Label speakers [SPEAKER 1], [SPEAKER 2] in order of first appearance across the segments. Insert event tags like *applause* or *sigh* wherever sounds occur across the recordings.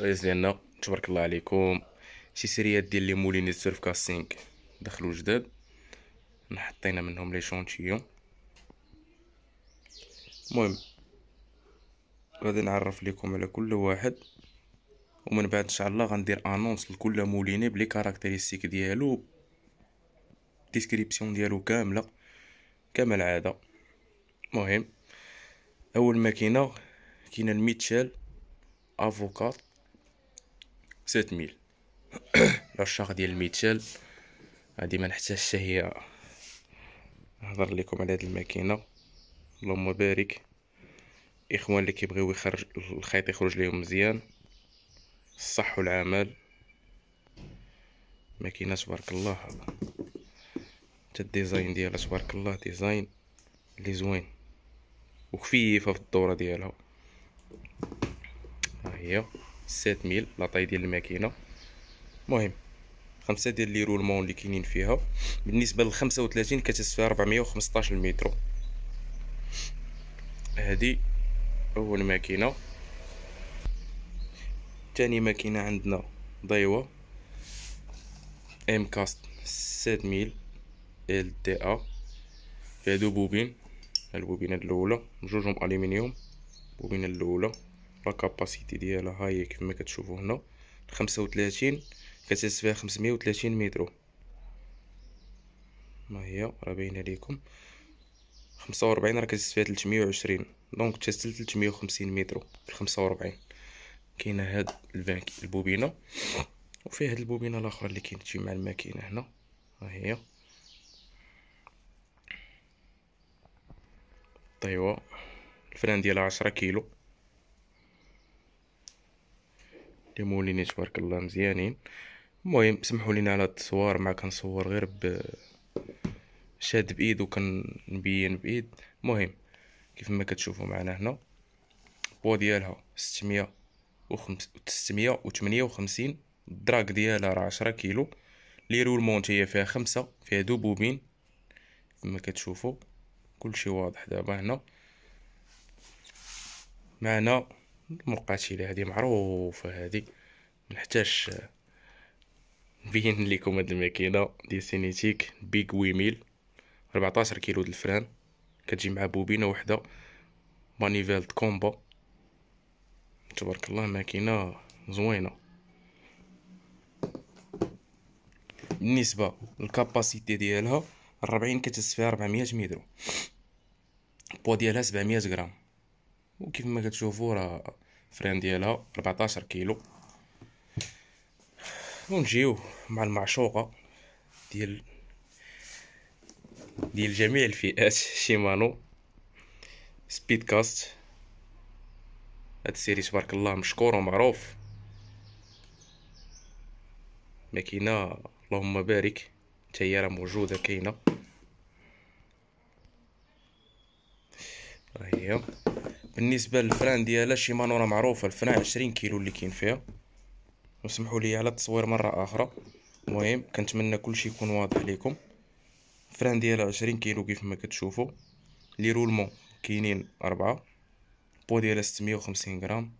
[SPEAKER 1] الرئيس ديالنا تبارك الله عليكم شي سيريات ديال لي مولين السيرف كاسينك دخلوا جداد نحطينا منهم لي شونتيون المهم غادي نعرف لكم على كل واحد ومن بعد ان شاء الله غندير انونس لكل موليني بلي كاركتيريستيك ديالو ديسكريبسيون ديالو كامله كما العاده المهم اول ماكينه كاينه الميتشال افوكات 7 ميل لاشاغ ديال الميتشال هادي ما نحتاجش هي نهضر لكم على هاد الماكينه اللهم بارك الاخوان اللي كيبغيو يخرج الخيط يخرج ليهم مزيان الصح والعمل ماكينه تبارك الله حتى الديزاين ديالها تبارك الله ديزاين اللي زوين وخفيفه في الدوره ديالها ها هي سات ميل لاطاي ديال الماكينه المهم خمسة ديال لي رولمون لي كاينين فيها بالنسبه لل 35 كتسفى وخمسطاش متر هادي اول ماكينه تاني ماكينه عندنا ضيوه ام كاست سات ميل ال دي ا فيها دو بوبين البوبينه الاولى بجوجهم الومنيوم البوبينه الاولى لا كاباسيتي ديالها هي كما كتشوفوا هنا 35 كتهز فيها 530 متر مترو ما هي راه باينه ليكم 45 راه كتهز فيها 320 دونك تهز 350 متر مترو في 45 كاينه هاد الفانك البوبينه وفيه هاد البوبينه الاخرى اللي تجي مع الماكينه هنا ها هي طيوه الفران ديالها عشرة كيلو لي موليني تبارك الله مزيانين المهم سمحوا لينا على التصوير مع كنصور غير ب شاد بايد وكنبين بايد المهم كيف ما كتشوفوا معنا هنا بو ديالها 600 658 الدراك ديالها راه 10 كيلو لي رولمونت هي فيها خمسة فيها دو بوبين كما كتشوفوا كلشي واضح دابا هنا معنا المقاتله هذه معروفه هذه نحتاج نبين لكم هذه الماكينه ديال سينيتيك بيغ ويميل 14 كيلو د الفران كتجي مع بوبينه وحده مانيفيل كومبا تبارك الله ماكينه زوينه بالنسبه للكاباسيتي ديالها 40 كتسفيها 400 متر البوا ديالها 700 غرام وكيف ما كتشوفوا راه فران ديالها 14 كيلو ونجيو مع المعشوقه ديال ديال جميع الفئات *laughs* شيمانو سبيد كاست هاد السيري تبارك الله مشكور ومعروف ماكينه اللهم بارك حتى هي راه موجوده كاينه ها هي بالنسبه للفران ديالها شي مانورا معروفه الفران 20 كيلو اللي كاين فيها وسمحوا لي على التصوير مره اخرى المهم كنتمنى كلشي يكون واضح لكم الفران ديالها 20 كيلو كيف ما كتشوفوا لي رولمون كاينين أربعة بو ديالها 650 غرام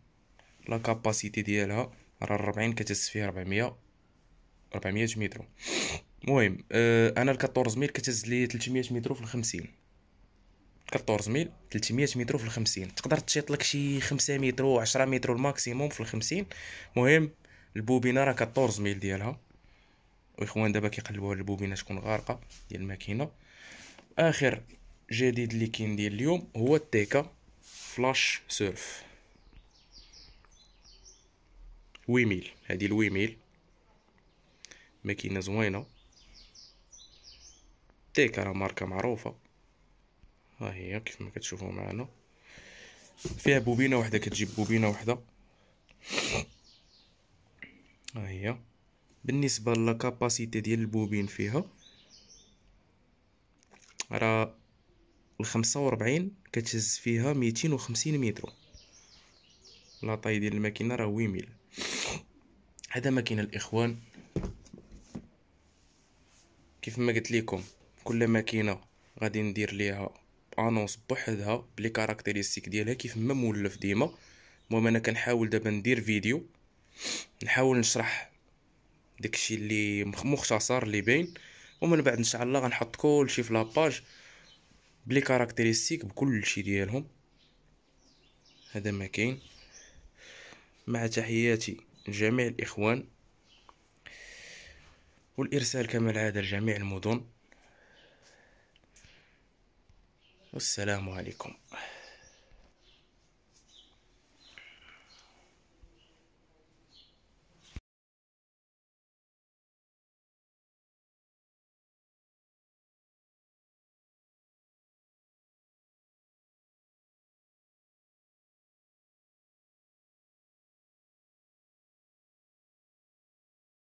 [SPEAKER 1] لا كاباسيتي ديالها راه 40 كتهز فيها 400 400 متر المهم آه، انا ال 14 ميل كتهز لي 300 متر في ال 50 300 متر في الخمسين تقدر تشيط لك شي خمسة متر 10 متر الماكسيموم في الخمسين مهم البوبينه راه 14000 ديالها واخوان دابا كيقلبوها البوبينه تكون غارقه ديال الماكينه اخر جديد اللي كاين ديال اليوم هو التيكا فلاش سيرف ويميل هذه الويميل ماكينه زوينه تيكا راه ماركه معروفه ها هي كيف ما كتشوفوا معنا فيها بوبينه وحده كتجيب بوبينه وحده ها هي بالنسبه للكاباسيتي ديال البوبين فيها راه الخمسة وربعين كتهز فيها ميتين متر مترو لاطاي ديال الماكينه راه ويميل هذا ماكينه الاخوان كيف ما قلت لكم كل ماكينه غادي ندير ليها انونس بوحدها بلي كاركتيريستيك ديالها كيف ما مولف ديما المهم انا كنحاول دابا ندير فيديو نحاول نشرح داكشي اللي مختصر اللي باين ومن بعد ان شاء الله غنحط كلشي في لاباج بلي كاركتيريستيك بكلشي ديالهم هذا ما كاين مع تحياتي لجميع الاخوان والارسال كما العاده لجميع المدن والسلام عليكم